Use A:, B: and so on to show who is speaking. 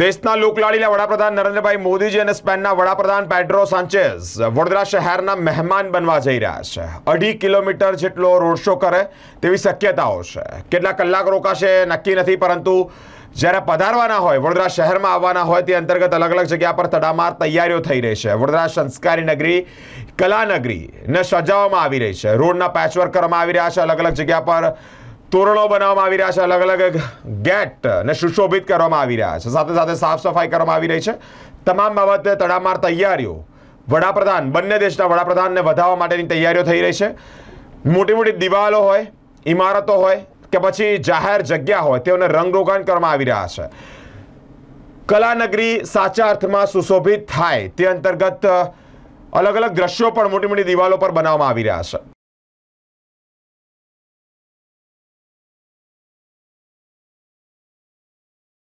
A: દેશના લોકલાડીલા વડાપ્રધાન નરેન્દ્રભાઈ મોદીજી અને સ્પેનના વડાપ્રધાન પેડ્રો સાંચેઝ વડોદરા શહેરના મહેમાન બનવા જઈ રહ્યા છે અઢી કિલોમીટર જેટલો રોડ શો કરે તેવી શક્યતાઓ છે કેટલા કલાક રોકાશે નક્કી નથી પરંતુ જ્યારે પધારવાના હોય વડોદરા શહેરમાં આવવાના હોય તે અંતર્ગત અલગ અલગ જગ્યા પર તડામાર તૈયારીઓ થઈ રહી છે વડોદરા સંસ્કારી નગરી કલાનગરીને સજાવવામાં આવી રહી છે રોડના પેચવર્ક કરવામાં આવી રહ્યા છે અલગ અલગ જગ્યા પર તોરણો બનાવવામાં આવી રહ્યા છે અલગ અલગ ગેટ ને સુશોભિત કરવામાં આવી રહ્યા છે સાથે સાથે સાફ સફાઈ કરવામાં આવી રહી છે તમામ બાબતે તડામાર તૈયારીઓ વડાપ્રધાન બંને દેશના વડાપ્રધાનને વધાવવા માટેની તૈયારીઓ થઈ રહી છે મોટી મોટી દિવાલો હોય ઇમારતો હોય કે પછી જાહેર જગ્યા હોય તેઓને રંગરોગાન કરવામાં આવી રહ્યા છે કલાનગરી સાચા અર્થમાં સુશોભિત થાય તે અંતર્ગત અલગ અલગ દ્રશ્યો પણ મોટી મોટી દિવાલો પર બનાવવામાં આવી રહ્યા છે